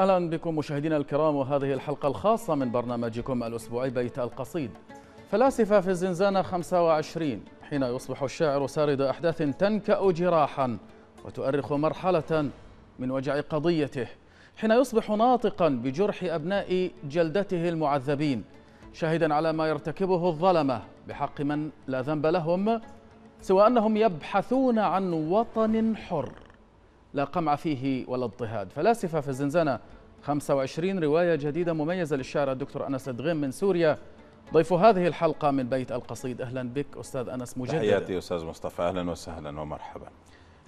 اهلا بكم مشاهدينا الكرام وهذه الحلقه الخاصه من برنامجكم الاسبوعي بيت القصيد. فلاسفه في الزنزانه 25 حين يصبح الشاعر سارد احداث تنكأ جراحا وتؤرخ مرحله من وجع قضيته، حين يصبح ناطقا بجرح ابناء جلدته المعذبين، شاهدا على ما يرتكبه الظلمه بحق من لا ذنب لهم سوى انهم يبحثون عن وطن حر. لا قمع فيه ولا اضطهاد فلاسفة في الزنزانة 25 رواية جديدة مميزة للشاعر الدكتور أنس الدغيم من سوريا ضيف هذه الحلقة من بيت القصيد أهلا بك أستاذ أنس مجدد تحياتي أستاذ مصطفى أهلا وسهلا ومرحبا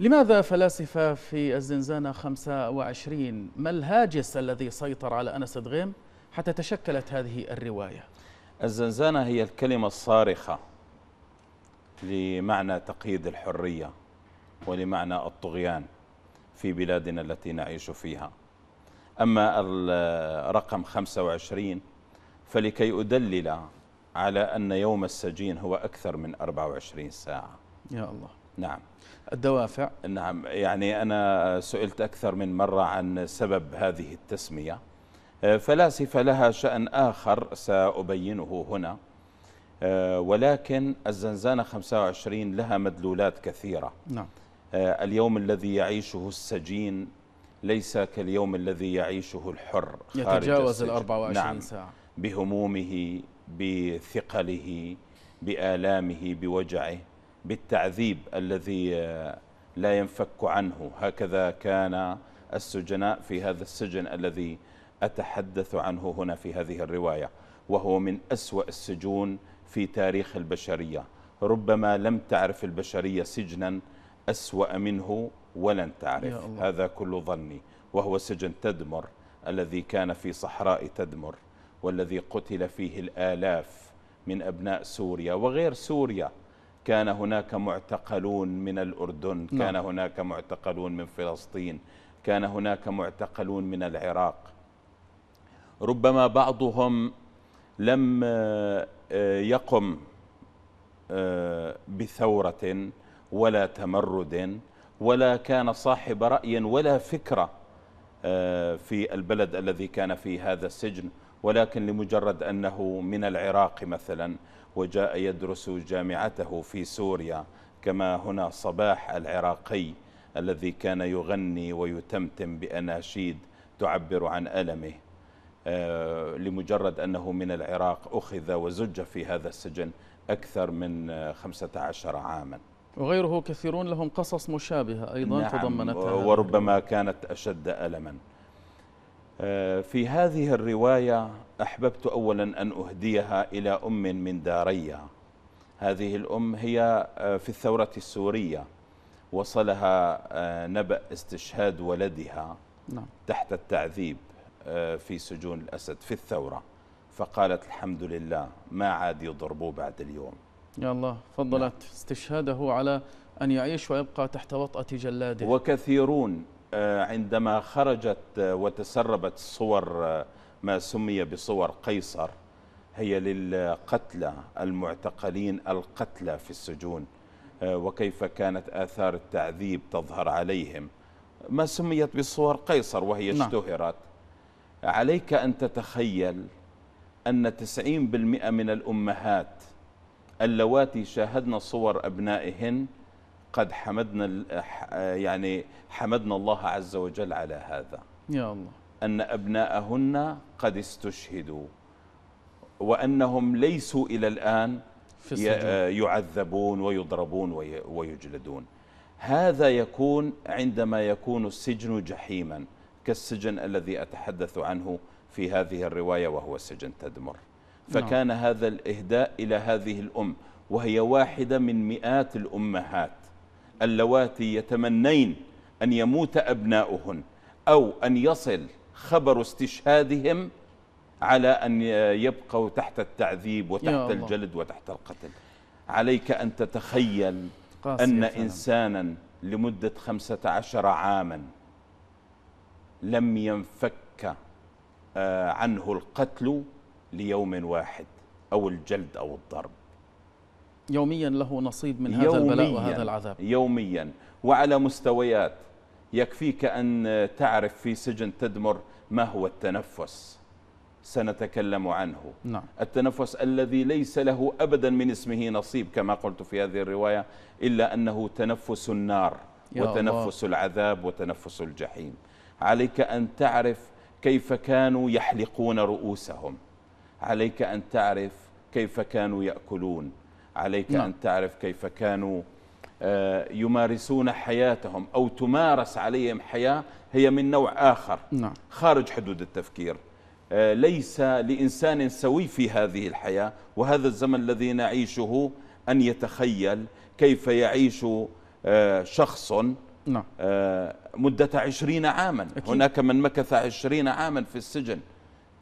لماذا فلاسفة في الزنزانة 25 ما الهاجس الذي سيطر على أنس الدغيم حتى تشكلت هذه الرواية الزنزانة هي الكلمة الصارخة لمعنى تقييد الحرية ولمعنى الطغيان في بلادنا التي نعيش فيها أما الرقم 25 فلكي أدلل على أن يوم السجين هو أكثر من 24 ساعة يا الله نعم الدوافع نعم يعني أنا سئلت أكثر من مرة عن سبب هذه التسمية فلاسفة لها شأن آخر سأبينه هنا ولكن الزنزانة 25 لها مدلولات كثيرة نعم آه، اليوم الذي يعيشه السجين ليس كاليوم الذي يعيشه الحر يتجاوز ال 24 نعم ساعة بهمومه بثقله بآلامه بوجعه بالتعذيب الذي آه، لا ينفك عنه هكذا كان السجناء في هذا السجن الذي أتحدث عنه هنا في هذه الرواية وهو من أسوأ السجون في تاريخ البشرية ربما لم تعرف البشرية سجنا أسوأ منه ولن تعرف هذا كل ظني وهو سجن تدمر الذي كان في صحراء تدمر والذي قتل فيه الآلاف من أبناء سوريا وغير سوريا كان هناك معتقلون من الأردن نعم. كان هناك معتقلون من فلسطين كان هناك معتقلون من العراق ربما بعضهم لم آه، يقم آه، بثورة ولا تمرد ولا كان صاحب رأي ولا فكرة آه، في البلد الذي كان في هذا السجن ولكن لمجرد أنه من العراق مثلا وجاء يدرس جامعته في سوريا كما هنا صباح العراقي الذي كان يغني ويتمتم بأناشيد تعبر عن ألمه آه، لمجرد أنه من العراق أخذ وزج في هذا السجن أكثر من 15 عاماً وغيره كثيرون لهم قصص مشابهة أيضا نعم تضمنتها وربما كانت أشد ألما آه، في هذه الرواية أحببت أولا أن أهديها إلى أم من داريا هذه الأم هي آه، في الثورة السورية وصلها آه، نبأ استشهاد ولدها نعم. تحت التعذيب في سجون الأسد في الثورة فقالت الحمد لله ما عاد يضربوه بعد اليوم يا الله فضلت نعم. استشهاده على أن يعيش ويبقى تحت وطأة جلاده وكثيرون آه، عندما خرجت آه، وتسربت صور آه، ما سمي بصور قيصر هي للقتلى المعتقلين القتلى في السجون وكيف كانت آثار التعذيب تظهر عليهم ما سميت بصور قيصر وهي نعم. اشتهرت عليك أن تتخيل أن 90% من الأمهات اللواتي شاهدنا صور أبنائهن قد حمدنا يعني حمدنا الله عز وجل على هذا يا الله أن أبناءهن قد استشهدوا وأنهم ليسوا إلى الآن في يعذبون ويضربون ويجلدون هذا يكون عندما يكون السجن جحيما كالسجن الذي أتحدث عنه في هذه الرواية وهو سجن تدمر فكان نعم. هذا الإهداء إلى هذه الأم وهي واحدة من مئات الأمهات اللواتي يتمنين أن يموت أبناؤهن أو أن يصل خبر استشهادهم على أن يبقوا تحت التعذيب وتحت الجلد وتحت القتل عليك أن تتخيل أن إنسانا لمدة خمسة عشر عاما لم ينفك آه، عنه القتل ليوم واحد أو الجلد أو الضرب يوميا له نصيب من هذا البلاء وهذا العذاب يوميا وعلى مستويات يكفيك أن تعرف في سجن تدمر ما هو التنفس سنتكلم عنه نعم. التنفس الذي ليس له أبدا من اسمه نصيب كما قلت في هذه الرواية إلا أنه تنفس النار وتنفس الله. العذاب وتنفس الجحيم عليك أن تعرف كيف كانوا يحلقون رؤوسهم عليك أن تعرف كيف كانوا يأكلون عليك نعم. أن تعرف كيف كانوا آه، يمارسون حياتهم أو تمارس عليهم حياة هي من نوع آخر نعم. خارج حدود التفكير آه، ليس لإنسان سوي في هذه الحياة وهذا الزمن الذي نعيشه أن يتخيل كيف يعيش آه، شخص نعم. مدة عشرين عاما أكيد. هناك من مكث عشرين عاما في السجن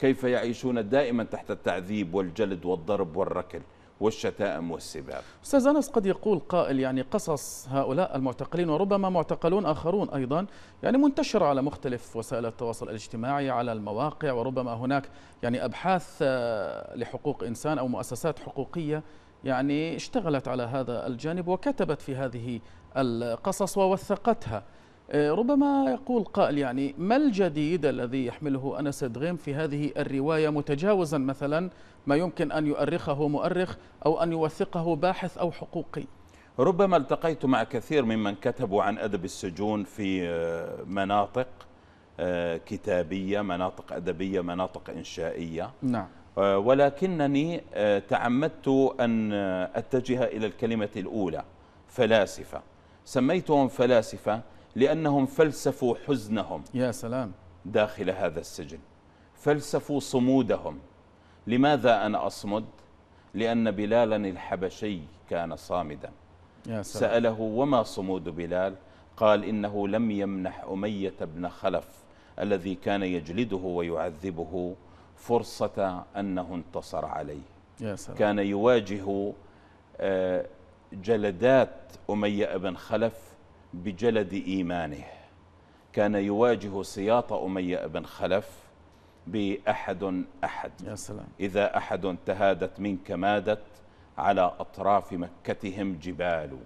كيف يعيشون دائما تحت التعذيب والجلد والضرب والركل والشتائم والسباب أستاذ أنس قد يقول قائل يعني قصص هؤلاء المعتقلين وربما معتقلون آخرون أيضا يعني منتشرة على مختلف وسائل التواصل الاجتماعي على المواقع وربما هناك يعني أبحاث آه، لحقوق إنسان أو مؤسسات حقوقية يعني اشتغلت على هذا الجانب وكتبت في هذه القصص ووثقتها آه، ربما يقول قائل يعني ما الجديد الذي يحمله أنس دغيم في هذه الرواية متجاوزا مثلا ما يمكن أن يؤرخه مؤرخ أو أن يوثقه باحث أو حقوقي ربما التقيت مع كثير ممن كتبوا عن أدب السجون في آه، مناطق آه، كتابية مناطق أدبية مناطق إنشائية نعم ولكنني تعمدت أن أتجه إلى الكلمة الأولى فلاسفة سميتهم فلاسفة لأنهم فلسفوا حزنهم يا سلام داخل هذا السجن فلسفوا صمودهم لماذا أنا أصمد؟ لأن بلالا الحبشي كان صامدا يا سلام. سأله وما صمود بلال؟ قال إنه لم يمنح أمية بن خلف الذي كان يجلده ويعذبه فرصة أنه انتصر عليه يا سلام. كان يواجه آه، جلدات أمية بن خلف بجلد إيمانه كان يواجه سياط أمية بن خلف بأحد أحد يا سلام. إذا أحد تهادت منك مادت على أطراف مكتهم جبال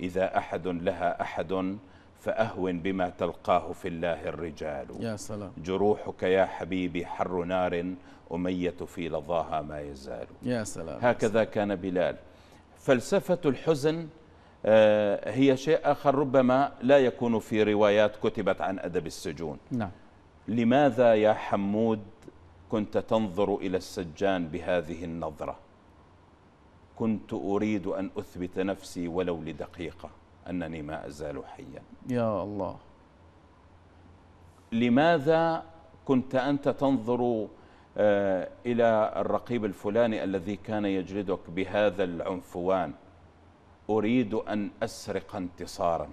إذا أحد لها أحد فأهون بما تلقاه في الله الرجال يا سلام جروحك يا حبيبي حر نار أمية في لظاها ما يزال يا سلام هكذا كان بلال فلسفة الحزن آه، هي شيء آخر ربما لا يكون في روايات كتبت عن أدب السجون نعم. لماذا يا حمود كنت تنظر إلى السجان بهذه النظرة كنت أريد أن أثبت نفسي ولو لدقيقة أنني ما أزال حيا يا الله لماذا كنت أنت تنظر آه، إلى الرقيب الفلاني الذي كان يجلدك بهذا العنفوان أريد أن أسرق انتصارا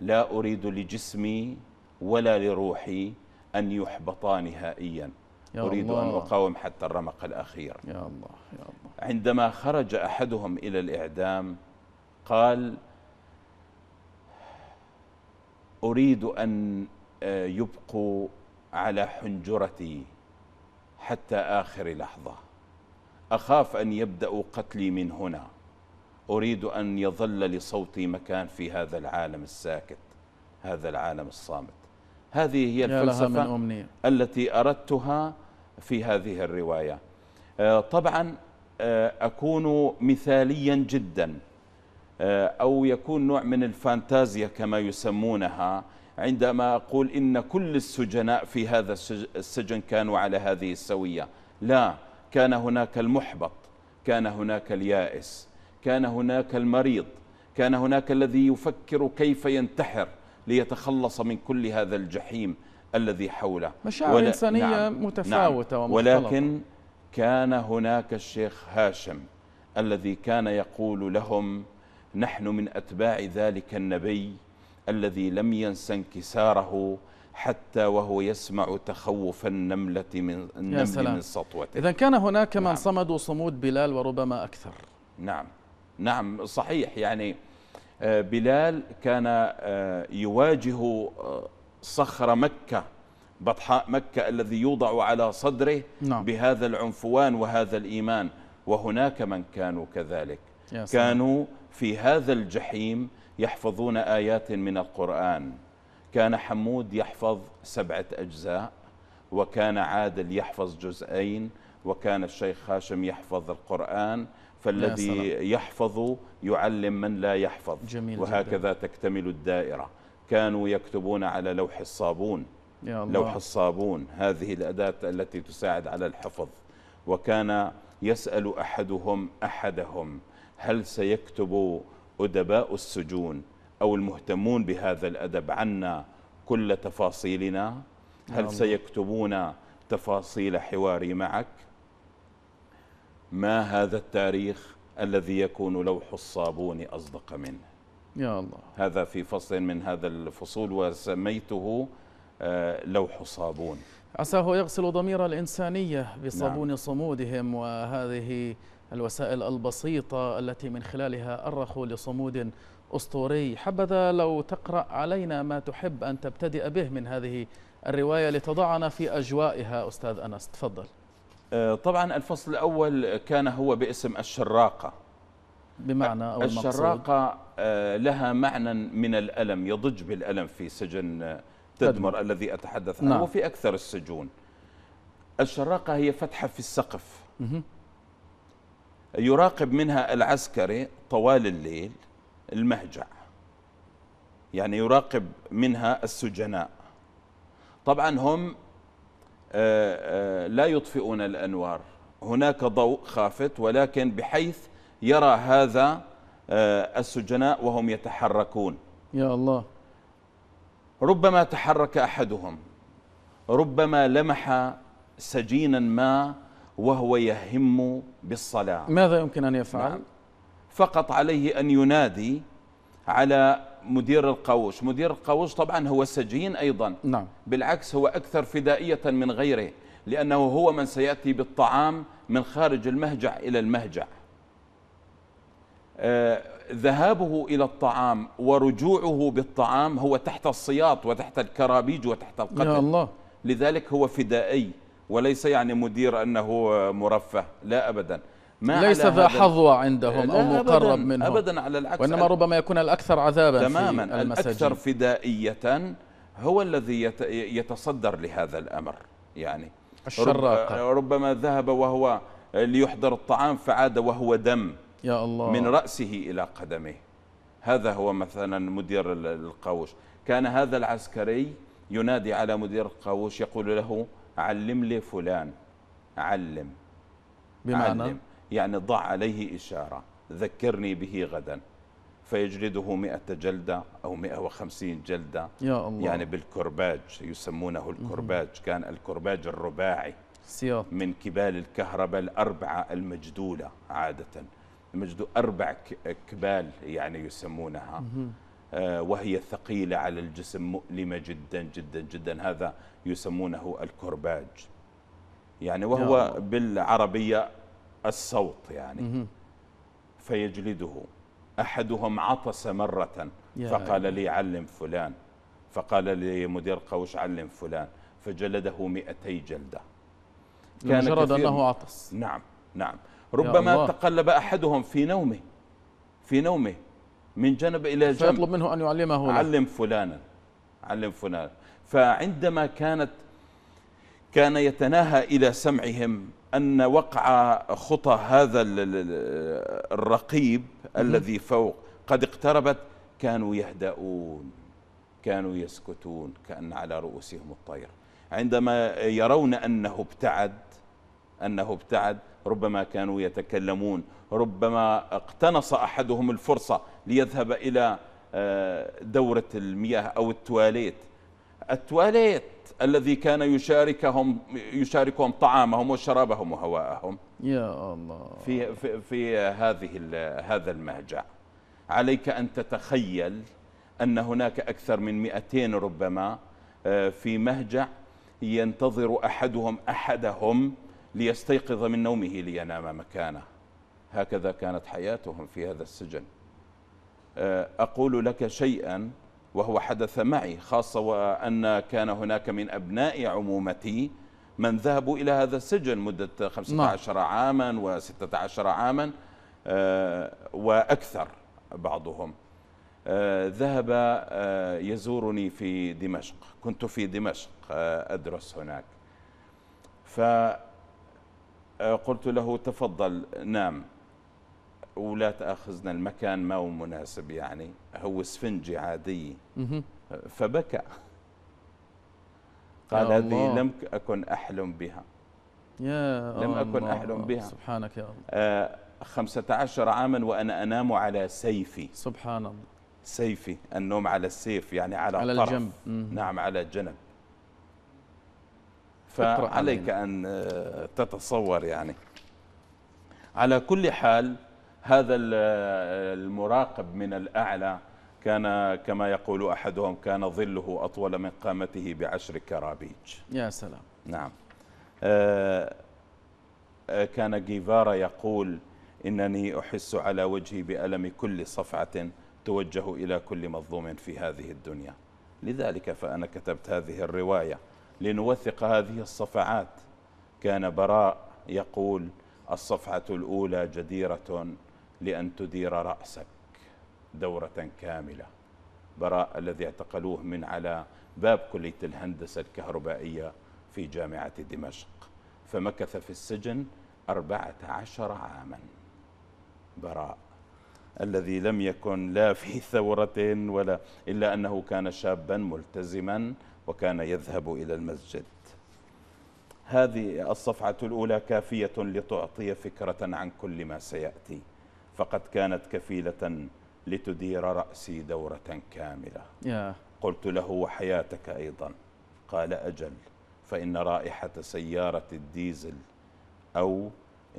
لا أريد لجسمي ولا لروحي أن يحبطا نهائيا أريد الله. أن أقاوم حتى الرمق الأخير يا الله يا الله عندما خرج أحدهم إلى الإعدام قال أريد أن آه، يبقوا على حنجرتي حتى آخر لحظة أخاف أن يبدأوا قتلي من هنا أريد أن يظل لصوتي مكان في هذا العالم الساكت هذا العالم الصامت هذه هي الفلسفة التي أردتها في هذه الرواية آه، طبعا آه، أكون مثاليا جدا آه، أو يكون نوع من الفانتازيا كما يسمونها عندما أقول إن كل السجناء في هذا السجن كانوا على هذه السوية لا كان هناك المحبط كان هناك اليائس كان هناك المريض كان هناك الذي يفكر كيف ينتحر ليتخلص من كل هذا الجحيم الذي حوله مشاعر ولا إنسانية نعم, نعم. متفاوتة نعم ولكن كان هناك الشيخ هاشم الذي كان يقول لهم نحن من أتباع ذلك النبي الذي لم ينس انكساره حتى وهو يسمع تخوف النملة من النمل من سطوته إذا كان هناك من نعم. صمدوا صمود بلال وربما أكثر نعم نعم صحيح يعني آه، بلال كان آه، يواجه آه، صخر مكة بطحاء مكة الذي يوضع على صدره نعم. بهذا العنفوان وهذا الإيمان وهناك من كانوا كذلك كانوا في هذا الجحيم يحفظون آيات من القرآن كان حمود يحفظ سبعة أجزاء وكان عادل يحفظ جزئين وكان الشيخ هاشم يحفظ القرآن فالذي يحفظ يعلم من لا يحفظ جميل وهكذا جدا. تكتمل الدائرة كانوا يكتبون على لوح الصابون يا الله. لوح الصابون هذه الأداة التي تساعد على الحفظ وكان يسأل أحدهم أحدهم هل سيكتب أدباء السجون أو المهتمون بهذا الأدب عنا كل تفاصيلنا هل سيكتبون تفاصيل حواري معك ما هذا التاريخ الذي يكون لوح الصابون أصدق منه يا الله هذا في فصل من هذا الفصول وسميته آه، لوح صابون عساه يغسل ضمير الإنسانية بصابون نعم. صمودهم وهذه الوسائل البسيطة التي من خلالها أرخوا لصمود أسطوري حبذا لو تقرأ علينا ما تحب أن تبتدئ به من هذه الرواية لتضعنا في أجوائها أستاذ أنس تفضل آه، طبعا الفصل الأول كان هو باسم الشراقة بمعنى أو الشراقة آه، لها معنى من الألم يضج بالألم في سجن آه، تدمر, تدمر. الذي أتحدث عنه نعم. وفي أكثر السجون الشراقة هي فتحة في السقف مه. يراقب منها العسكري طوال الليل المهجع يعني يراقب منها السجناء طبعا هم آه، آه، لا يطفئون الأنوار هناك ضوء خافت ولكن بحيث يرى هذا آه، السجناء وهم يتحركون يا الله ربما تحرك أحدهم ربما لمح سجينا ما وهو يهم بالصلاة ماذا يمكن أن يفعل؟ نعم. فقط عليه أن ينادي على مدير القوش مدير القوش طبعا هو سجين أيضا نعم. بالعكس هو أكثر فدائية من غيره لأنه هو من سيأتي بالطعام من خارج المهجع إلى المهجع آه ذهابه إلى الطعام ورجوعه بالطعام هو تحت السياط وتحت الكرابيج وتحت القتل يا الله. لذلك هو فدائي وليس يعني مدير أنه مرفه لا أبداً ما ليس ذا حظوة عندهم أو مقرب منهم أبدا على العكس وإنما ربما يكون الأكثر عذابا تماما في المساجين. الأكثر فدائية هو الذي يتصدر لهذا الأمر يعني الشراقة ربما ذهب وهو ليحضر الطعام فعاد وهو دم يا الله من رأسه إلى قدمه هذا هو مثلا مدير القوش كان هذا العسكري ينادي على مدير القوش يقول له علم لي فلان علم بمعنى علم يعني ضع عليه إشارة ذكرني به غدا فيجلده 100 جلدة أو 150 جلدة يا الله. يعني بالكرباج يسمونه الكرباج كان الكرباج الرباعي سياط. من كبال الكهرباء الأربعة المجدولة عادة المجدو أربع كبال يعني يسمونها آه وهي ثقيلة على الجسم مؤلمة جدا جدا جدا هذا يسمونه الكرباج يعني وهو بالعربية الصوت يعني فيجلده أحدهم عطس مرة فقال لي علم فلان فقال لي مدير قوش علم فلان فجلده 200 جلدة كان مجرد أنه عطس نعم نعم ربما تقلب أحدهم في نومه في نومه من جنب إلى جنب فيطلب منه أن يعلمه علم فلانا علم فلانا فعندما كانت كان يتناهى إلى سمعهم أن وقع خطى هذا الرقيب الذي فوق قد اقتربت كانوا يهدؤون كانوا يسكتون كأن على رؤوسهم الطير عندما يرون أنه ابتعد أنه ابتعد ربما كانوا يتكلمون ربما اقتنص أحدهم الفرصة ليذهب إلى آه، دورة المياه أو التواليت التواليت الذي كان يشاركهم يشاركهم طعامهم وشرابهم وهواءهم يا الله في في, في هذه هذا المهجع عليك أن تتخيل أن هناك أكثر من 200 ربما آه، في مهجع ينتظر أحدهم أحدهم ليستيقظ من نومه لينام مكانه هكذا كانت حياتهم في هذا السجن آه، أقول لك شيئا وهو حدث معي خاصة وأن كان هناك من أبناء عمومتي من ذهبوا إلى هذا السجن مدة 15 نعم. عاما و16 عاما آه، وأكثر بعضهم آه، ذهب آه، يزورني في دمشق كنت في دمشق أدرس هناك فقلت له تفضل نام ولا تاخذنا المكان ما هو مناسب يعني هو اسفنجه عاديه فبكى قال هذه لم اكن احلم بها يا لم أكن الله أحلم بها سبحانك يا الله آه 15 عاما وأنا أنام على سيفي سبحان الله سيفي النوم على السيف يعني على, على الطرف الجنب. نعم على الجنب فعليك أن آه، تتصور يعني على كل حال هذا المراقب من الأعلى كان كما يقول أحدهم كان ظله أطول من قامته بعشر كرابيج يا سلام نعم آه، آه، كان جيفارا يقول إنني أحس على وجهي بألم كل صفعة توجه إلى كل مظلوم في هذه الدنيا لذلك فأنا كتبت هذه الرواية لنوثق هذه الصفعات كان براء يقول الصفعة الأولى جديرة لأن تدير رأسك دورة كاملة براء الذي اعتقلوه من على باب كلية الهندسة الكهربائية في جامعة دمشق فمكث في السجن أربعة عشر عاما براء الذي لم يكن لا في ثورة ولا إلا أنه كان شابا ملتزما وكان يذهب إلى المسجد هذه الصفحة الأولى كافية لتعطي فكرة عن كل ما سيأتي فقد كانت كفيلة لتدير رأسي دورة كاملة yeah. قلت له وحياتك أيضا قال أجل فإن رائحة سيارة الديزل أو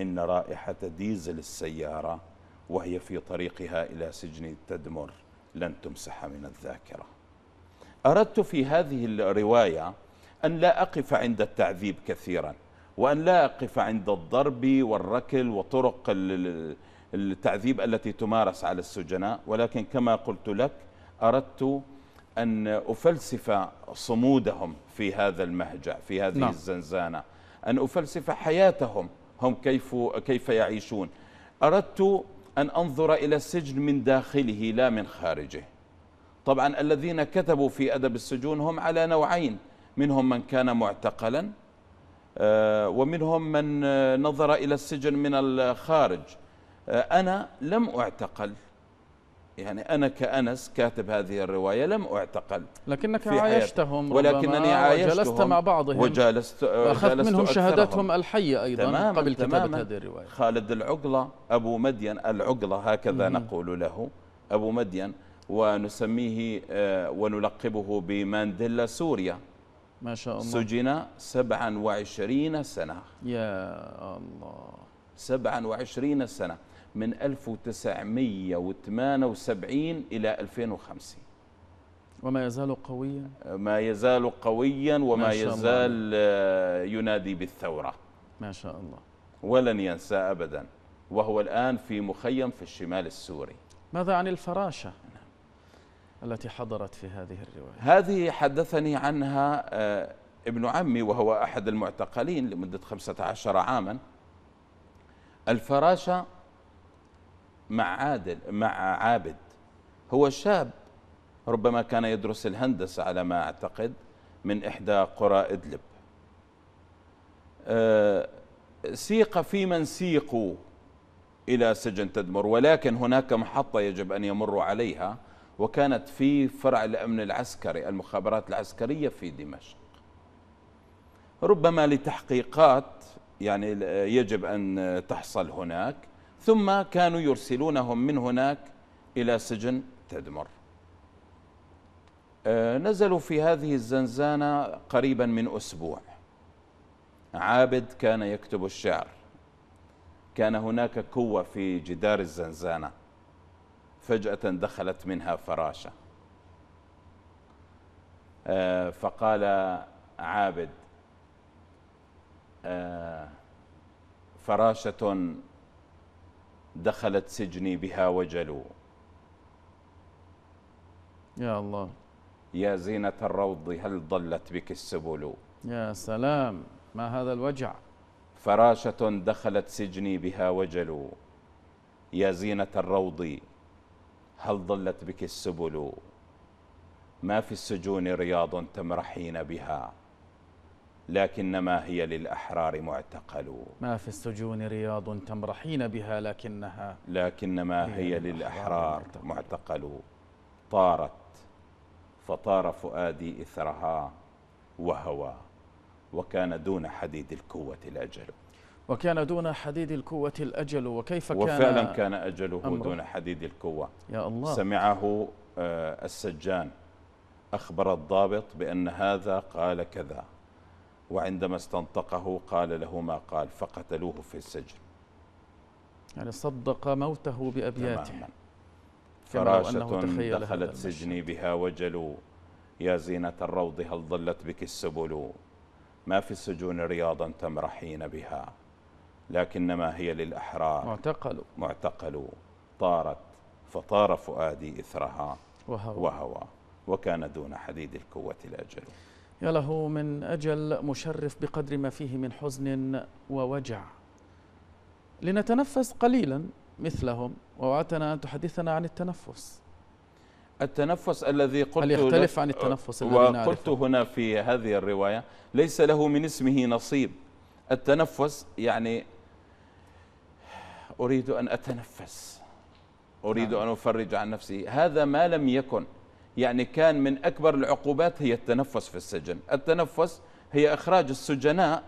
إن رائحة ديزل السيارة وهي في طريقها إلى سجن تدمر لن تمسح من الذاكرة أردت في هذه الرواية أن لا أقف عند التعذيب كثيرا وأن لا أقف عند الضرب والركل وطرق التعذيب التي تمارس على السجناء ولكن كما قلت لك أردت أن أفلسف صمودهم في هذا المهجع في هذه نعم. الزنزانة أن أفلسف حياتهم هم كيف, كيف يعيشون أردت أن أنظر إلى السجن من داخله لا من خارجه طبعا الذين كتبوا في أدب السجون هم على نوعين منهم من كان معتقلا آه، ومنهم من آه، نظر إلى السجن من الخارج آه، أنا لم أعتقل يعني أنا كأنس كاتب هذه الرواية لم أعتقل لكنك عايشتهم ولكنني عايشتهم وجلست مع بعضهم وجلست آه، أخذت منهم شهاداتهم الحية أيضا تماماً قبل كتابة تماماً هذه الرواية خالد العقلة أبو مدين العقلة هكذا مم. نقول له أبو مدين ونسميه آه، ونلقبه بمانديلا سوريا ما شاء الله سجن 27 سنة يا الله 27 سنة من 1978 إلى 2050 وما يزال قويا ما يزال قويا وما يزال آه، ينادي بالثورة ما شاء الله ولن ينسى أبدا وهو الآن في مخيم في الشمال السوري ماذا عن الفراشة التي حضرت في هذه الرواية هذه حدثني عنها آه، ابن عمي وهو أحد المعتقلين لمدة 15 عاما الفراشة مع عادل مع عابد هو شاب ربما كان يدرس الهندسة على ما أعتقد من إحدى قرى إدلب آه، سيق في من سيقوا إلى سجن تدمر ولكن هناك محطة يجب أن يمروا عليها وكانت في فرع الأمن العسكري المخابرات العسكرية في دمشق ربما لتحقيقات يعني يجب أن تحصل هناك ثم كانوا يرسلونهم من هناك إلى سجن تدمر آه، نزلوا في هذه الزنزانة قريبا من أسبوع عابد كان يكتب الشعر كان هناك كوة في جدار الزنزانة فجأة دخلت منها فراشة آه، فقال عابد آه، فراشة دخلت سجني بها وجلوا يا الله يا زينة الروض هل ضلت بك السبل يا سلام ما هذا الوجع فراشة دخلت سجني بها وجلوا يا زينة الروض هل ضلت بك السبل ما في السجون رياض تمرحين بها لكنما هي للأحرار معتقل ما في السجون رياض تمرحين بها لكنها لكنما هي, هي للأحرار معتقل طارت فطار فؤادي إثرها وهوى وكان دون حديد القوة الأجل وكان دون حديد القوة الأجل وكيف كان وفعلا كان أجله أمره. دون حديد القوة يا الله سمعه آه، السجان أخبر الضابط بأن هذا قال كذا وعندما استنطقه قال له ما قال فقتلوه في السجن يعني صدق موته بأبياته تماما فراشة دخلت سجني بها وجلوا يا زينة الروض هل ضلت بك السبل ما في السجون رياضا تمرحين بها لكنما هي للأحرار معتقل معتقل طارت فطار فؤادي إثرها وهوى, وهوى وكان دون حديد القوة الأجل يا له من أجل مشرف بقدر ما فيه من حزن ووجع لنتنفس قليلا مثلهم ووعدتنا أن تحدثنا عن التنفس التنفس الذي قلت هل يختلف عن التنفس الذي وقلت نعرفه. هنا في هذه الرواية ليس له من اسمه نصيب التنفس يعني أريد أن أتنفس أريد نعم. أن أفرج عن نفسي هذا ما لم يكن يعني كان من أكبر العقوبات هي التنفس في السجن التنفس هي إخراج السجناء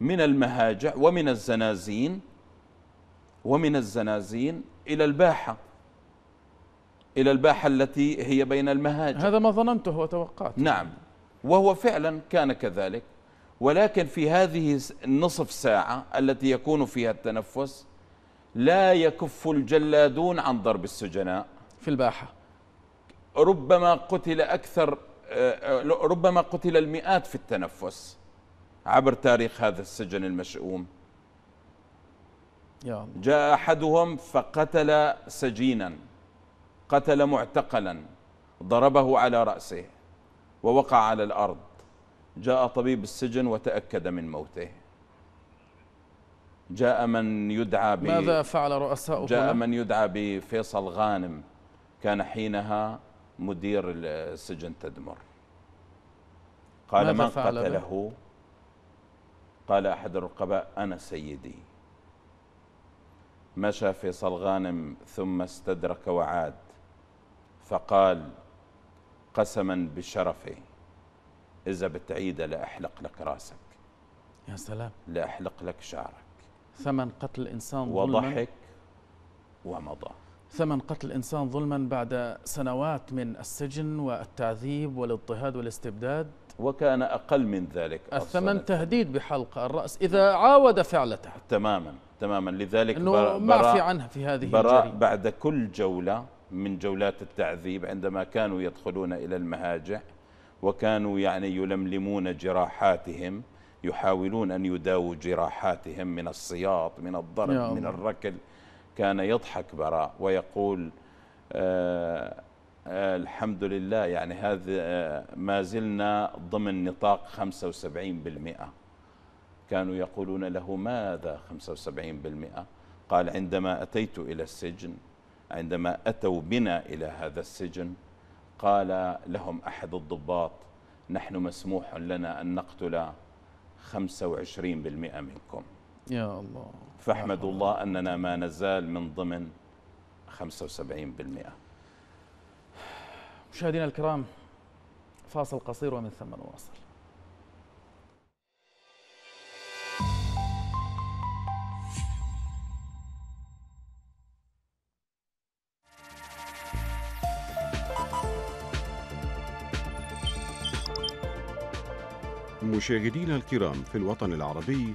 من المهاجع ومن الزنازين ومن الزنازين إلى الباحة إلى الباحة التي هي بين المهاجع هذا ما ظننته وتوقعته نعم وهو فعلا كان كذلك ولكن في هذه النصف ساعة التي يكون فيها التنفس لا يكف الجلادون عن ضرب السجناء في الباحة ربما قتل أكثر آه، آه، ربما قتل المئات في التنفس عبر تاريخ هذا السجن المشؤوم يا الله. جاء أحدهم فقتل سجينا قتل معتقلا ضربه على رأسه ووقع على الأرض جاء طبيب السجن وتأكد من موته جاء من يدعى ب ماذا فعل رؤساء جاء من يدعى بفيصل غانم كان حينها مدير السجن تدمر قال من قتله قال أحد الرقباء أنا سيدي مشى في صلغانم ثم استدرك وعاد فقال قسما بشرفي إذا بتعيد لأحلق لك راسك يا سلام لأحلق لك شعرك ثمن قتل إنسان وضحك ومضى ثمن قتل إنسان ظلما بعد سنوات من السجن والتعذيب والاضطهاد والاستبداد وكان أقل من ذلك الثمن تهديد بحلق الرأس إذا عاود فعلته تماما تماما لذلك أنه ما في عنها في هذه براء بعد كل جولة من جولات التعذيب عندما كانوا يدخلون إلى المهاجع وكانوا يعني يلملمون جراحاتهم يحاولون أن يداووا جراحاتهم من السياط من الضرب من الركل كان يضحك براء ويقول آه، آه، الحمد لله يعني هذا آه، ما زلنا ضمن نطاق 75% كانوا يقولون له ماذا 75% قال عندما أتيت إلى السجن عندما أتوا بنا إلى هذا السجن قال لهم أحد الضباط نحن مسموح لنا أن نقتل 25% منكم يا الله فاحمد الله أننا ما نزال من ضمن 75% مشاهدينا الكرام فاصل قصير ومن ثم نواصل مشاهدينا الكرام في الوطن العربي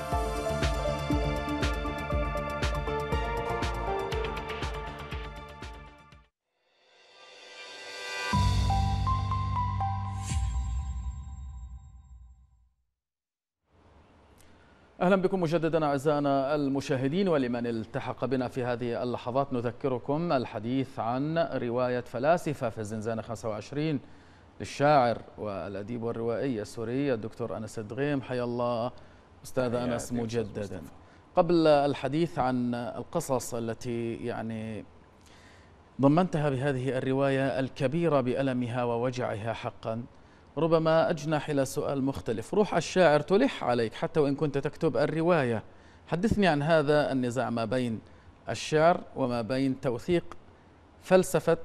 أهلا بكم مجددا أعزائنا المشاهدين ولمن التحق بنا في هذه اللحظات نذكركم الحديث عن رواية فلاسفة في الزنزانة 25 للشاعر والأديب والروائي السوري الدكتور أنس الدغيم حيا الله أستاذ أنس مجددا قبل الحديث عن القصص التي يعني ضمنتها بهذه الرواية الكبيرة بألمها ووجعها حقاً ربما أجنح إلى سؤال مختلف روح الشاعر تلح عليك حتى وإن كنت تكتب الرواية حدثني عن هذا النزاع ما بين الشعر وما بين توثيق فلسفة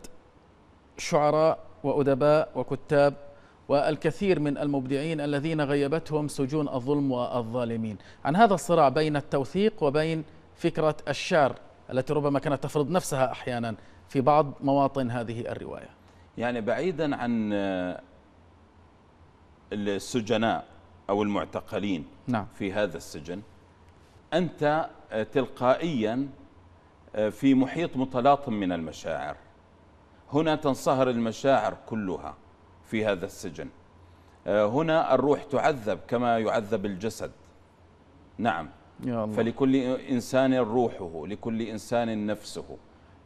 شعراء وأدباء وكتاب والكثير من المبدعين الذين غيبتهم سجون الظلم والظالمين عن هذا الصراع بين التوثيق وبين فكرة الشعر التي ربما كانت تفرض نفسها أحيانا في بعض مواطن هذه الرواية يعني بعيدا عن السجناء أو المعتقلين نعم. في هذا السجن أنت آه، تلقائيا آه، في محيط متلاطم من المشاعر هنا تنصهر المشاعر كلها في هذا السجن آه، هنا الروح تعذب كما يعذب الجسد نعم يا الله. فلكل إنسان روحه لكل إنسان نفسه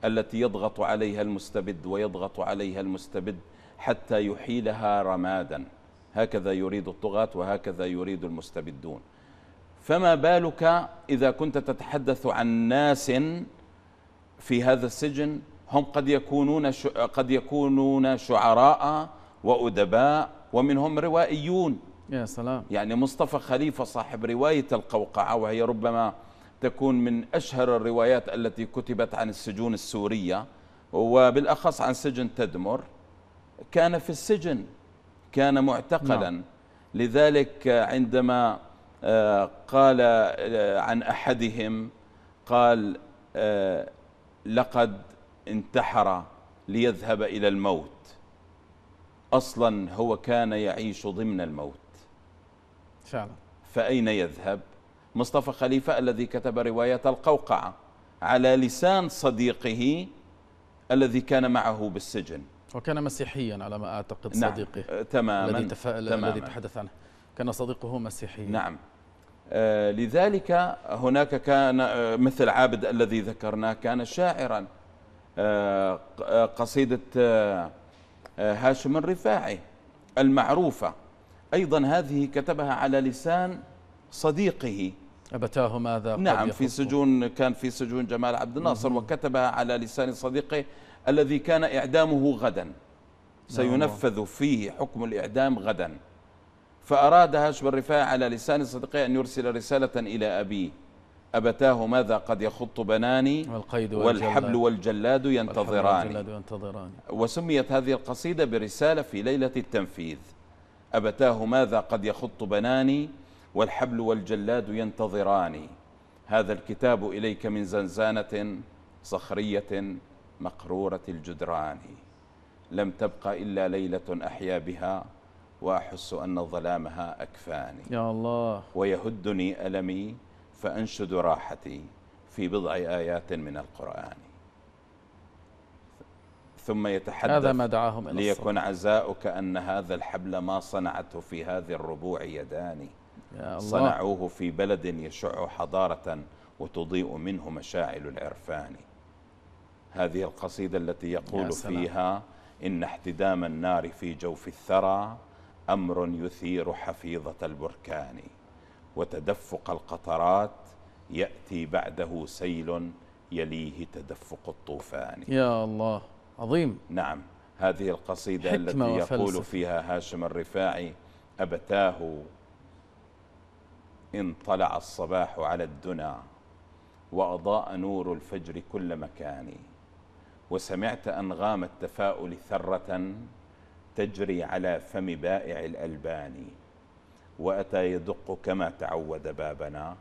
التي يضغط عليها المستبد ويضغط عليها المستبد حتى يحيلها رمادا هكذا يريد الطغاة وهكذا يريد المستبدون فما بالك إذا كنت تتحدث عن ناس في هذا السجن هم قد يكونون قد يكونون شعراء وأدباء ومنهم روائيون يا سلام يعني مصطفى خليفة صاحب رواية القوقعة وهي ربما تكون من أشهر الروايات التي كتبت عن السجون السورية وبالأخص عن سجن تدمر كان في السجن كان معتقلا نعم. لذلك عندما آه، قال آه، عن أحدهم قال آه، لقد انتحر ليذهب إلى الموت أصلا هو كان يعيش ضمن الموت فعلا فأين يذهب مصطفى خليفة الذي كتب رواية القوقعة على لسان صديقه الذي كان معه بالسجن وكان مسيحيا على ما أعتقد نعم آه، تماما الذي, تماما الذي تحدث عنه كان صديقه مسيحيا نعم آه لذلك هناك كان آه، مثل عابد الذي ذكرناه كان شاعرا آه, آه، قصيدة آه هاشم الرفاعي المعروفة أيضا هذه كتبها على لسان صديقه أبتاه ماذا نعم في سجون كان في سجون جمال عبد الناصر وكتبها على لسان صديقه الذي كان إعدامه غدا نعم. سينفذ فيه حكم الإعدام غدا فأراد هاشم الرفاع على لسان صديقه أن يرسل رسالة إلى أبيه أبتاه ماذا قد يخط بناني والقيد والحبل والجلاد ينتظران وسميت هذه القصيدة برسالة في ليلة التنفيذ أبتاه ماذا قد يخط بناني والحبل والجلاد ينتظران هذا الكتاب إليك من زنزانة صخرية مقرورة الجدران لم تبقى إلا ليلة أحيا بها وأحس أن ظلامها أكفاني يا الله ويهدني ألمي فأنشد راحتي في بضع آيات من القرآن ثم يتحدث هذا ما دعاهم إلى ليكن عزاؤك أن هذا الحبل ما صنعته في هذه الربوع يداني يا الله صنعوه في بلد يشع حضارة وتضيء منه مشاعل العرفان هذه القصيدة التي يقول فيها إن احتدام النار في جوف الثرى أمر يثير حفيظة البركان وتدفق القطرات يأتي بعده سيل يليه تدفق الطوفان يا الله عظيم نعم هذه القصيدة التي يقول فيها هاشم الرفاعي أبتاه إن طلع الصباح على الدنا وأضاء نور الفجر كل مكان وسمعت أنغام التفاؤل ثرة تجري على فم بائع الألبان وأتى يدق كما تعود بابنا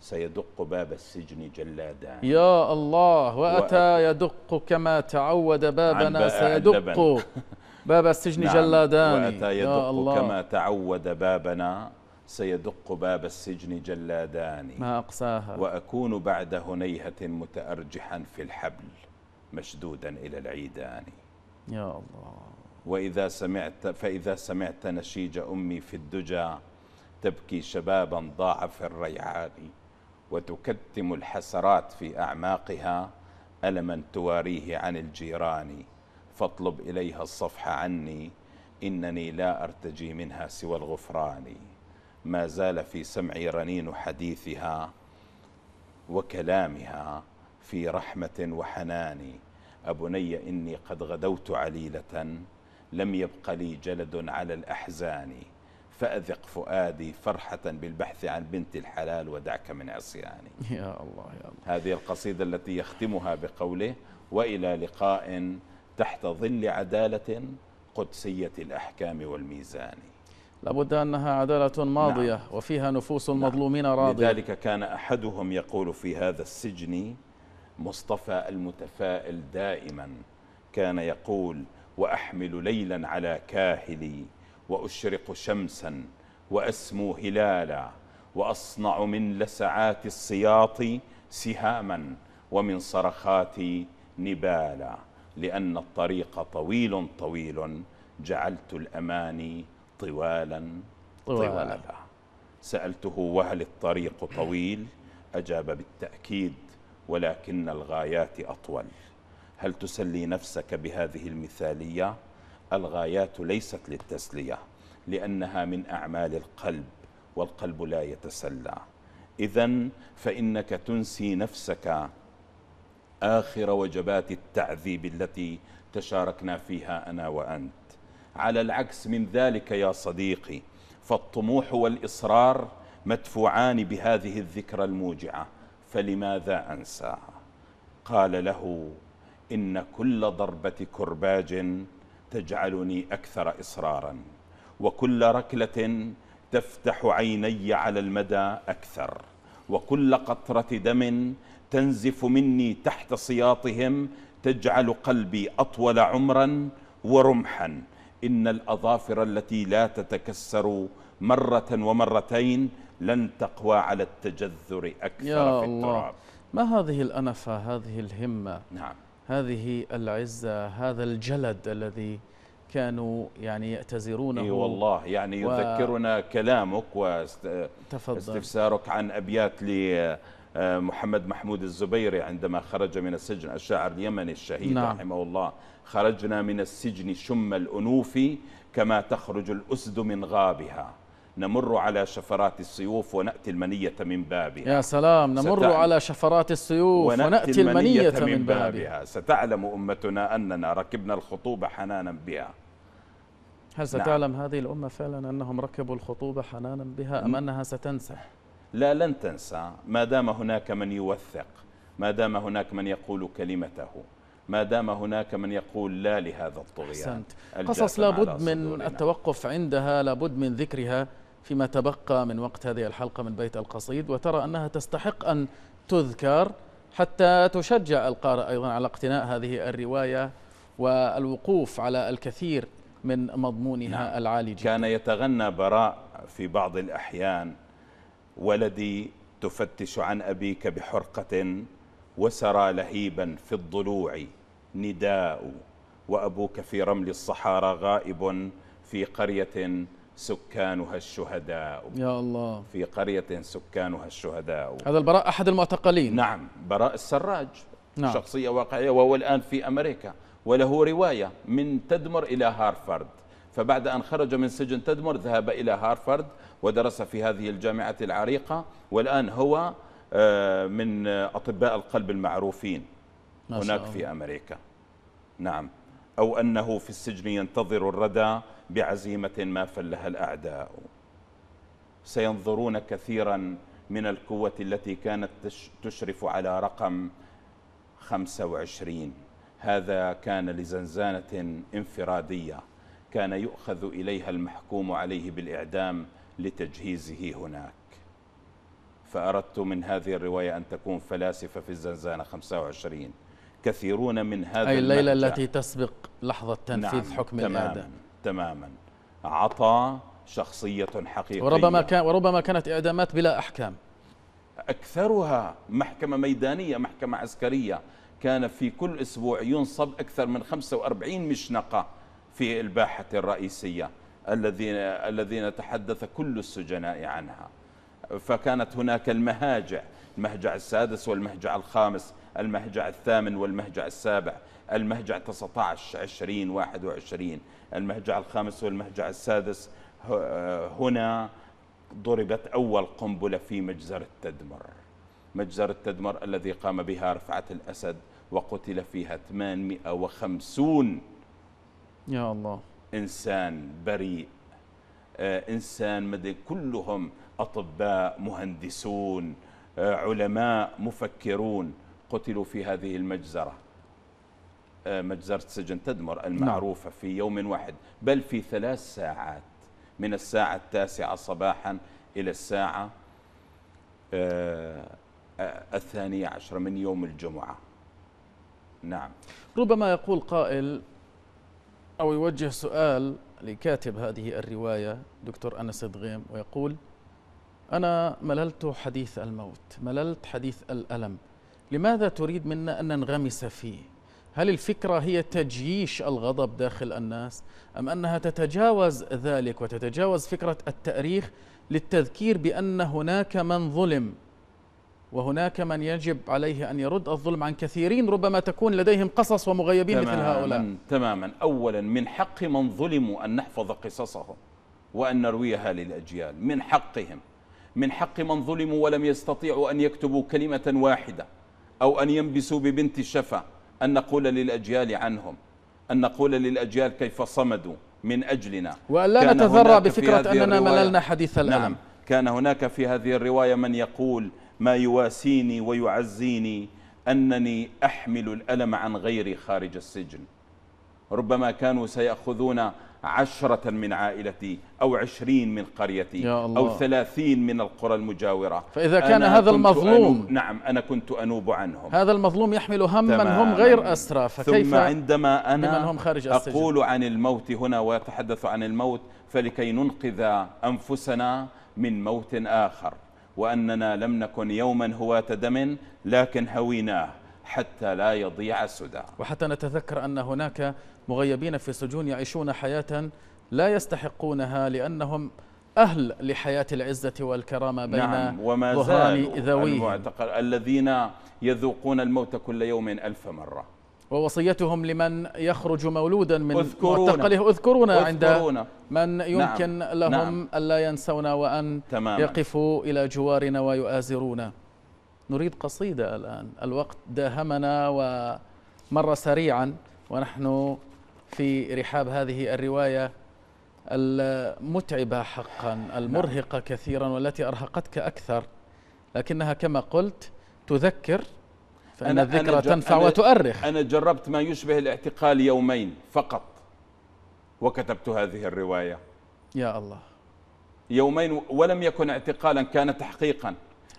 سيدق باب السجن جلادان يا الله وأتى يدق كما تعود بابنا سيدق باب السجن نعم جلادان وأتى يدق كما تعود بابنا سيدق باب السجن جلادان ما أقساها وأكون بعد هنيهة متأرجحا في الحبل مشدودا إلى العيدان يا الله وإذا سمعت فإذا سمعت نشيج أمي في الدجى تبكي شبابا ضاع في الريعان وتكتم الحسرات في أعماقها ألما تواريه عن الجيران فاطلب إليها الصفح عني إنني لا أرتجي منها سوى الغفران ما زال في سمعي رنين حديثها وكلامها في رحمة وحنان أبني إني قد غدوت عليلة لم يبق لي جلد على الأحزان فأذق فؤادي فرحة بالبحث عن بنت الحلال ودعك من عصياني يا الله يا الله هذه القصيدة التي يختمها بقوله وإلى لقاء تحت ظل عدالة قدسية الأحكام والميزان لابد أنها عدالة نعم. ماضية نعم. وفيها نفوس المظلومين نعم. راضية لذلك كان أحدهم يقول في هذا السجن مصطفى المتفائل دائما كان يقول وأحمل ليلا على كاهلي وأشرق شمسا وأسمو هلالا وأصنع من لسعات السياط سهاما ومن صرخاتي نبالا لأن الطريق طويل طويل جعلت الأماني طوالا طوالا سألته وهل الطريق طويل أجاب بالتأكيد ولكن الغايات أطول هل تسلي نفسك بهذه المثالية؟ الغايات ليست للتسلية لأنها من أعمال القلب والقلب لا يتسلى إذا فإنك تنسي نفسك آخر وجبات التعذيب التي تشاركنا فيها أنا وأنت على العكس من ذلك يا صديقي فالطموح والإصرار مدفوعان بهذه الذكرى الموجعة فلماذا أنساها قال له إن كل ضربة كرباج تجعلني أكثر إصرارا وكل ركلة تفتح عيني على المدى أكثر وكل قطرة دم تنزف مني تحت سياطهم تجعل قلبي أطول عمرا ورمحا إن الأظافر التي لا تتكسر مرة ومرتين لن تقوى على التجذر أكثر يا في الله. التراب ما هذه الأنفة هذه الهمة نعم. هذه العزة هذا الجلد الذي كانوا يعني يأتزرونه اي والله يعني يذكرنا و... كلامك واستفسارك عن أبيات لمحمد آه، محمود الزبيري عندما خرج من السجن الشاعر اليمني الشهيد نعم. رحمه الله خرجنا من السجن شم الأنوف كما تخرج الأسد من غابها نمر على شفرات السيوف ونأتي المنية من بابها يا سلام نمر ستعلم. على شفرات السيوف ونأتي, ونأتي المنية, المنية من, من بابها. بابها ستعلم أمتنا أننا ركبنا الخطوب حنانا بها هل نعم. ستعلم نعم. هذه الأمة فعلا أنهم ركبوا الخطوب حنانا بها أم أنها ستنسى لا لن تنسى ما دام هناك من يوثق ما دام هناك من يقول كلمته ما دام هناك من يقول لا لهذا الطغيان أحسنت. قصص لابد من التوقف عندها لابد من ذكرها فيما تبقى من وقت هذه الحلقة من بيت القصيد وترى أنها تستحق أن تذكر حتى تشجع القارئ أيضا على اقتناء هذه الرواية والوقوف على الكثير من مضمونها نعم. العالي جدا كان يتغنى براء في بعض الأحيان ولدي تفتش عن أبيك بحرقة وسرى لهيبا في الضلوع نداء وأبوك في رمل الصحارى غائب في قرية سكانها الشهداء يا الله في قرية سكانها الشهداء هذا البراء أحد المعتقلين نعم براء السراج نعم. شخصية واقعية وهو الآن في أمريكا وله رواية من تدمر إلى هارفارد فبعد أن خرج من سجن تدمر ذهب إلى هارفارد ودرس في هذه الجامعة العريقة والآن هو آه، من أطباء القلب المعروفين هناك في أمريكا نعم أو أنه في السجن ينتظر الردى بعزيمة ما فلها الأعداء سينظرون كثيرا من القوة التي كانت تشرف على رقم 25 هذا كان لزنزانة انفرادية كان يؤخذ إليها المحكوم عليه بالإعدام لتجهيزه هناك فأردت من هذه الرواية أن تكون فلاسفة في الزنزانة 25 كثيرون من هذا أي الليلة المتجع. التي تسبق لحظة تنفيذ نعم حكم الإعدام تماما عطى شخصية حقيقية وربما كان وربما كانت إعدامات بلا أحكام أكثرها محكمة ميدانية محكمة عسكرية كان في كل أسبوع ينصب أكثر من 45 مشنقة في الباحة الرئيسية الذين الذين تحدث كل السجناء عنها فكانت هناك المهاجع المهجع السادس والمهجع الخامس المهجع الثامن والمهجع السابع المهجع 19 20 21 المهجع الخامس والمهجع السادس هنا ضربت أول قنبلة في مجزر التدمر مجزر التدمر الذي قام بها رفعت الأسد وقتل فيها 850 يا الله إنسان بريء آه، إنسان مدني كلهم أطباء مهندسون آه، علماء مفكرون قتلوا في هذه المجزرة آه، مجزرة سجن تدمر نعم. المعروفة في يوم واحد بل في ثلاث ساعات من الساعة التاسعة صباحا إلى الساعة آه، آه، الثانية عشرة من يوم الجمعة نعم ربما يقول قائل أو يوجه سؤال لكاتب هذه الرواية دكتور أنس دغيم ويقول أنا مللت حديث الموت مللت حديث الألم لماذا تريد منا أن ننغمس فيه؟ هل الفكرة هي تجييش الغضب داخل الناس أم أنها تتجاوز ذلك وتتجاوز فكرة التأريخ للتذكير بأن هناك من ظلم وهناك من يجب عليه أن يرد الظلم عن كثيرين ربما تكون لديهم قصص ومغيبين مثل هؤلاء تماما أولا من حق من ظلموا أن نحفظ قصصهم وأن نرويها للأجيال من حقهم من حق من ظلموا ولم يستطيعوا أن يكتبوا كلمة واحدة أو أن ينبسوا ببنت الشفا أن نقول للأجيال عنهم أن نقول للأجيال كيف صمدوا من أجلنا وأن لا نتذرع بفكرة أننا مللنا حديث الألم نعم كان هناك في هذه الرواية من يقول ما يواسيني ويعزيني أنني أحمل الألم عن غيري خارج السجن ربما كانوا سيأخذون عشرة من عائلتي أو عشرين من قريتي يا الله. أو ثلاثين من القرى المجاورة فإذا كان هذا المظلوم نعم أنا كنت أنوب عنهم هذا المظلوم يحمل هم من هم غير أسرى فكيف ثم عندما أنا من هم خارج أقول عن الموت هنا ويتحدث عن الموت فلكي ننقذ أنفسنا من موت آخر وأننا لم نكن يوما هواة دم لكن هويناه حتى لا يضيع السدى وحتى نتذكر أن هناك مغيبين في السجون يعيشون حياة لا يستحقونها لأنهم أهل لحياة العزة والكرامة بين نعم وما ظهران ذويهم الذين يذوقون الموت كل يوم ألف مرة ووصيتهم لمن يخرج مولودا من أذكرونا معتقله أذكرونا, أذكرونا عند من نعم، يمكن نعم لهم نعم ألا ينسونا وأن تماما يقفوا إلى جوارنا ويؤازرونا نريد قصيدة الآن الوقت داهمنا ومر سريعا ونحن في رحاب هذه الرواية المتعبة حقا نعم. المرهقة كثيرا والتي أرهقتك أكثر لكنها كما قلت تذكر فإن أنا الذكرى أنا تنفع أنا وتؤرخ أنا جربت ما يشبه الاعتقال يومين فقط وكتبت هذه الرواية يا الله يومين ولم يكن اعتقالا كان تحقيقا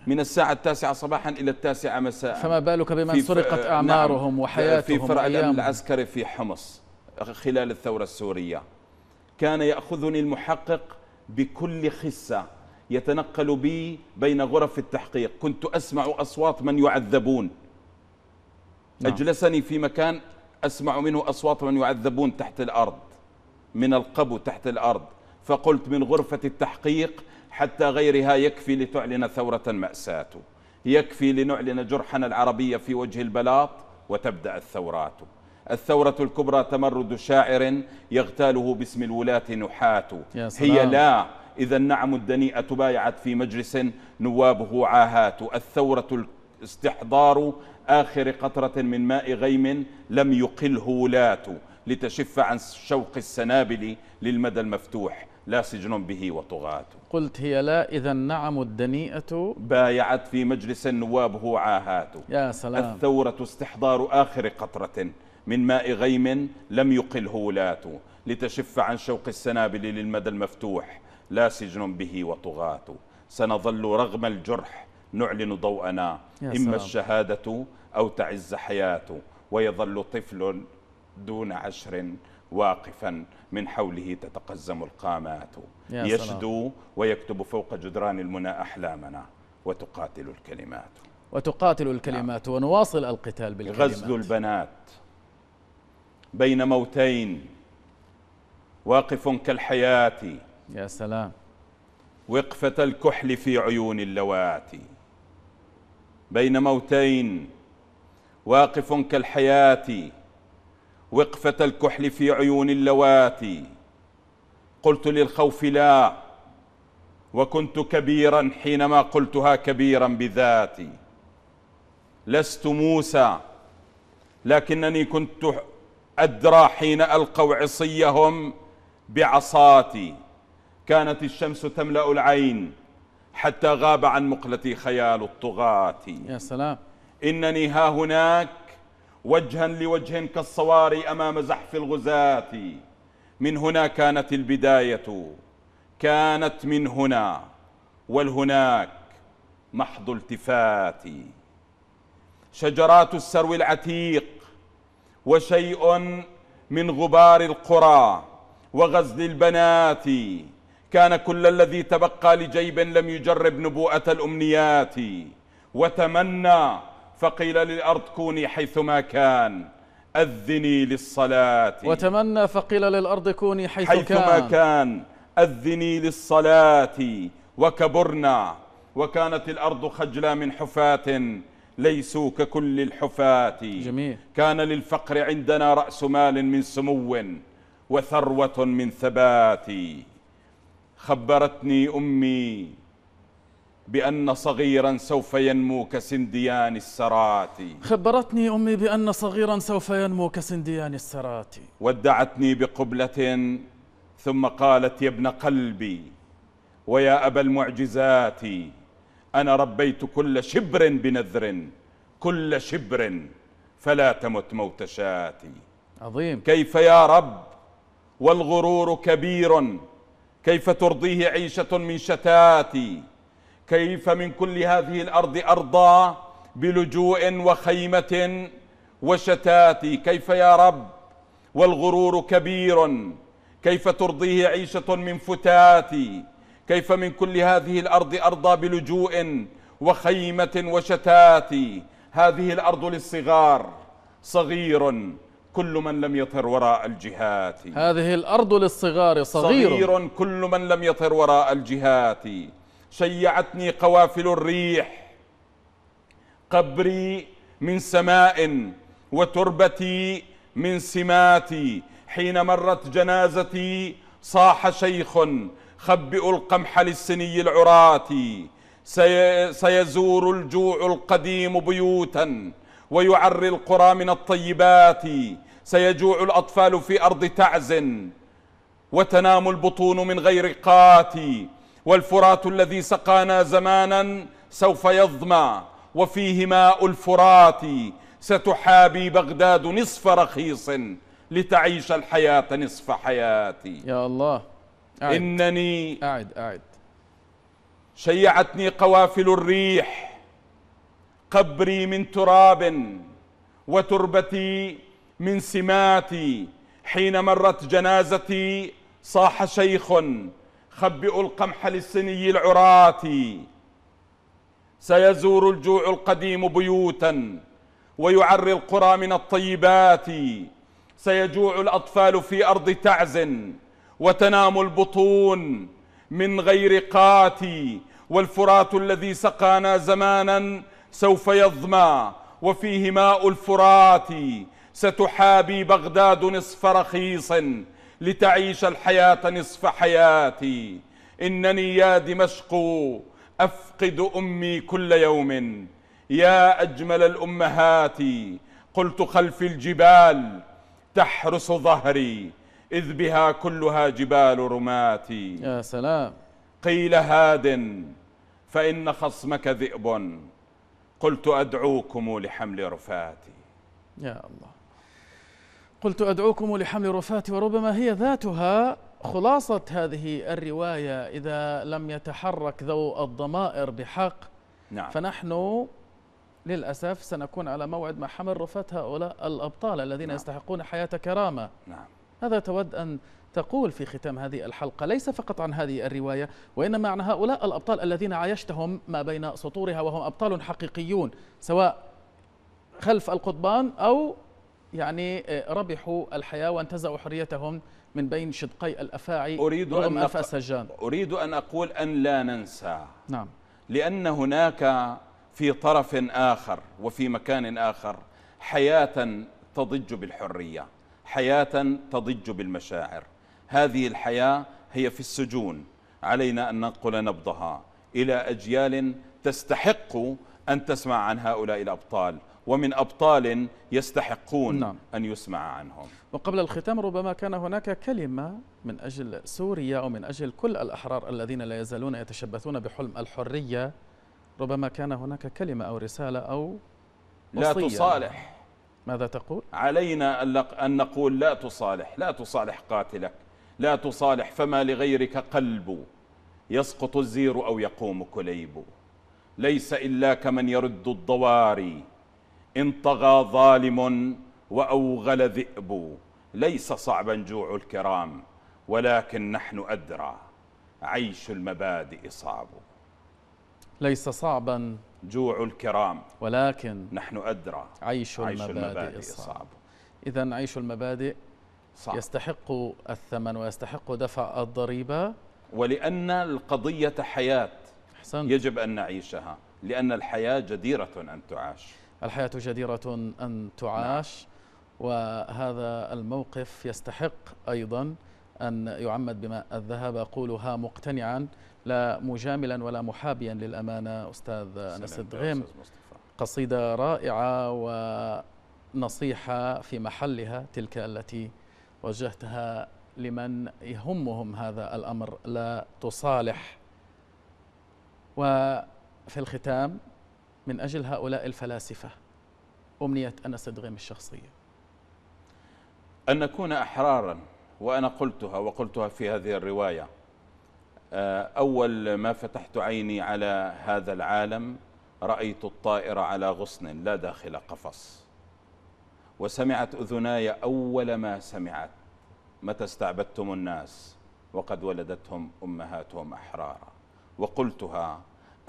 من الساعة التاسعة صباحا إلى التاسعة مساء فما بالك بمن سرقت نعم. أعمارهم نعم وحياتهم في فرع الأمن العسكري في حمص خلال الثورة السورية كان يأخذني المحقق بكل خسة يتنقل بي بين غرف التحقيق كنت أسمع أصوات من يعذبون نعم. أجلسني في مكان أسمع منه أصوات من يعذبون تحت الأرض من القبو تحت الأرض فقلت من غرفة التحقيق حتى غيرها يكفي لتعلن ثورة مأساته يكفي لنعلن جرحنا العربية في وجه البلاط وتبدأ الثورات الثورة الكبرى تمرد شاعر يغتاله باسم الولاة نحاة هي لا إذا النعم الدنيئة بايعت في مجلس نوابه عاهات الثورة استحضار آخر قطرة من ماء غيم لم يقله ولاة لتشف عن شوق السنابل للمدى المفتوح لا سجن به وطغاة قلت هي لا إذا النعم الدنيئة بايعت في مجلس نوابه عاهات يا سلام الثورة استحضار آخر قطرة من ماء غيم لم يقله ولاته لتشف عن شوق السنابل للمدى المفتوح لا سجن به وطغاة سنظل رغم الجرح نعلن ضوءنا إما سلام. الشهادة أو تعز حياته ويظل طفل دون عشر واقفا من حوله تتقزم القامات يشدو ويكتب فوق جدران المنى أحلامنا وتقاتل الكلمات وتقاتل الكلمات نعم. ونواصل القتال بالكلمات غزل البنات بين موتين واقف كالحياة يا سلام وقفة الكحل في عيون اللواتي بين موتين واقف كالحياة وقفة الكحل في عيون اللواتي قلت للخوف لا وكنت كبيرا حينما قلتها كبيرا بذاتي لست موسى لكنني كنت أدرى حين ألقوا عصيهم بعصاتي كانت الشمس تملأ العين حتى غاب عن مقلتي خيال الطغاة يا سلام إنني ها هناك وجها لوجه كالصواري أمام زحف الغزاة من هنا كانت البداية كانت من هنا والهناك محض التفات شجرات السرو العتيق وشيء من غبار القرى وغزل البنات كان كل الذي تبقى لجيب لم يجرب نبوءة الأمنيات وتمنى فقيل للأرض كوني حيثما كان أذني للصلاة وتمنى فقيل للأرض كوني حيث حيثما كان. كان أذني للصلاة وكبرنا وكانت الأرض خجلا من حفاة ليسوا ككل الحفاة جميل كان للفقر عندنا رأس مال من سمو وثروة من ثبات خبرتني أمي بأن صغيرا سوف ينمو كسنديان السرات خبرتني أمي بأن صغيرا سوف ينمو كسنديان السرات ودعتني بقبلة ثم قالت يا ابن قلبي ويا أبا المعجزات أنا ربيت كل شبر بنذر كل شبر فلا تمت موت شاتي عظيم كيف يا رب والغرور كبير كيف ترضيه عيشة من شتاتي كيف من كل هذه الأرض أرضا بلجوء وخيمة وشتات كيف يا رب والغرور كبير كيف ترضيه عيشة من فتات كيف من كل هذه الأرض أرضى بلجوء وخيمة وشتات هذه الأرض للصغار صغير كل من لم يطر وراء الجهات هذه الأرض للصغار صغير صغير كل من لم يطر وراء الجهات شيعتني قوافل الريح قبري من سماء وتربتي من سماتي حين مرت جنازتي صاح شيخ خبئوا القمح للسني العراة سيزور الجوع القديم بيوتا ويعري القرى من الطيبات سيجوع الأطفال في أرض تعز وتنام البطون من غير قاتي والفرات الذي سقانا زمانا سوف يظمى وفيه ماء الفرات ستحابي بغداد نصف رخيص لتعيش الحياة نصف حياتي يا الله أعد. إنني أعد أعد شيعتني قوافل الريح قبري من تراب وتربتي من سماتي حين مرت جنازتي صاح شيخ خبئوا القمح للسني العراة سيزور الجوع القديم بيوتا ويعري القرى من الطيبات سيجوع الأطفال في أرض تعز وتنام البطون من غير قاتي والفرات الذي سقانا زمانا سوف يظمى وفيه ماء الفرات ستحابي بغداد نصف رخيص لتعيش الحياة نصف حياتي إنني يا دمشق أفقد أمي كل يوم يا أجمل الأمهات قلت خلف الجبال تحرس ظهري إذ بها كلها جبال رماتي يا سلام قيل هاد فإن خصمك ذئب قلت أدعوكم لحمل رفاتي يا الله قلت أدعوكم لحمل رفاة وربما هي ذاتها خلاصة هذه الرواية إذا لم يتحرك ذو الضمائر بحق نعم. فنحن للأسف سنكون على موعد مع حمل رفاة هؤلاء الأبطال الذين نعم. يستحقون حياة كرامة نعم. هذا تود أن تقول في ختام هذه الحلقة ليس فقط عن هذه الرواية وإنما عن هؤلاء الأبطال الذين عايشتهم ما بين سطورها وهم أبطال حقيقيون سواء خلف القضبان أو يعني آه، ربحوا الحياة وانتزعوا حريتهم من بين شدقي الأفاعي أريد أن أف... السجان أريد أن أقول أن لا ننسى نعم لأن هناك في طرف آخر وفي مكان آخر حياة تضج بالحرية حياة تضج بالمشاعر هذه الحياة هي في السجون علينا أن ننقل نبضها إلى أجيال تستحق أن تسمع عن هؤلاء الأبطال ومن أبطال يستحقون نعم. أن يسمع عنهم وقبل الختام ربما كان هناك كلمة من أجل سوريا أو من أجل كل الأحرار الذين لا يزالون يتشبثون بحلم الحرية ربما كان هناك كلمة أو رسالة أو وصية. لا تصالح ماذا تقول؟ علينا أن نقول لا تصالح لا تصالح قاتلك لا تصالح فما لغيرك قلب يسقط الزير أو يقوم كليب ليس إلا كمن يرد الضواري إن طغى ظالم وأوغل ذئب ليس صعبا جوع الكرام ولكن نحن أدرى عيش المبادئ صعب ليس صعبا جوع الكرام ولكن نحن أدرى عيش, المبادئ, صعب, إذا عيش المبادئ صعب. يستحق الثمن ويستحق دفع الضريبة ولأن القضية حياة أحسنت. يجب أن نعيشها لأن الحياة جديرة أن تعاش الحياة جديرة أن تعاش وهذا الموقف يستحق أيضا أن يعمد بماء الذهب أقولها مقتنعا لا مجاملا ولا محابيا للأمانة أستاذ أنس الدغيم قصيدة رائعة ونصيحة في محلها تلك التي وجهتها لمن يهمهم هذا الأمر لا تصالح وفي الختام من أجل هؤلاء الفلاسفة أمنية أنس دغيم الشخصية أن نكون أحرارا وأنا قلتها وقلتها في هذه الرواية آه، أول ما فتحت عيني على هذا العالم رأيت الطائر على غصن لا داخل قفص وسمعت أذناي أول ما سمعت متى استعبدتم الناس وقد ولدتهم أمهاتهم أحرارا وقلتها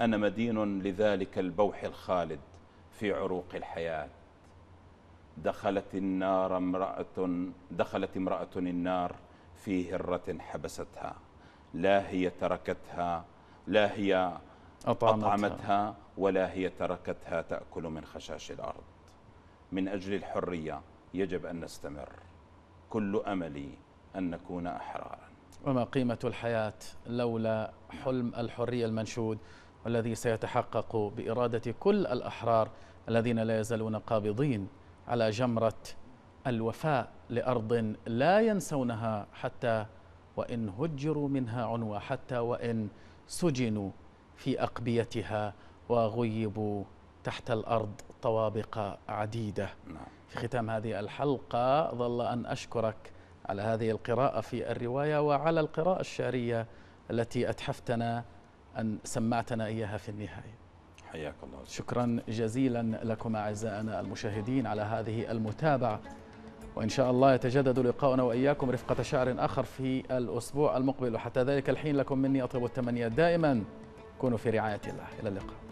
أنا مدين لذلك البوح الخالد في عروق الحياة دخلت النار امرأة دخلت امرأة النار في هرة حبستها لا هي تركتها لا هي أطعمتها, أطعمتها ولا هي تركتها تأكل من خشاش الأرض من أجل الحرية يجب أن نستمر كل أملي أن نكون أحرارا وما قيمة الحياة لولا نعم. حلم الحرية المنشود والذي سيتحقق بإرادة كل الأحرار الذين لا يزالون قابضين على جمرة الوفاء لأرض لا ينسونها حتى وإن هجروا منها عنوى حتى وإن سجنوا في أقبيتها وغيبوا تحت الأرض طوابق عديدة نعم. في ختام هذه الحلقة ظل أن أشكرك على هذه القراءة في الرواية وعلى القراءة الشعرية التي أتحفتنا أن سمعتنا إياها في النهاية حياك الله شكرا جزيلا لكم أعزائنا المشاهدين على هذه المتابعة وإن شاء الله يتجدد لقاؤنا وإياكم رفقة شعر آخر في الأسبوع المقبل وحتى ذلك الحين لكم مني أطيب التمنيات دائما كونوا في رعاية الله إلى اللقاء